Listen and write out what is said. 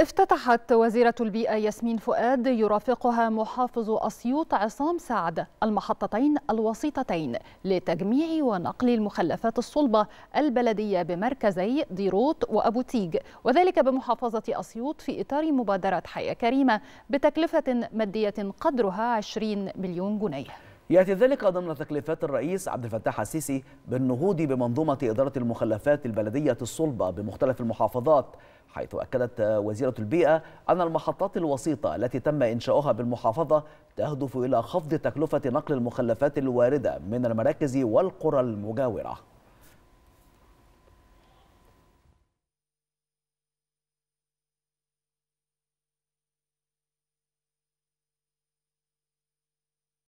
افتتحت وزيرة البيئة ياسمين فؤاد يرافقها محافظ أسيوط عصام سعد المحطتين الوسيطتين لتجميع ونقل المخلفات الصلبة البلدية بمركزي ديروت وأبو تيج وذلك بمحافظة أسيوط في إطار مبادرة حياة كريمة بتكلفة مادية قدرها 20 مليون جنيه يأتي ذلك ضمن تكليفات الرئيس عبد الفتاح السيسي بالنهوض بمنظومة إدارة المخلفات البلدية الصلبة بمختلف المحافظات حيث أكدت وزيرة البيئة أن المحطات الوسيطة التي تم إنشاؤها بالمحافظة تهدف إلى خفض تكلفة نقل المخلفات الواردة من المراكز والقرى المجاورة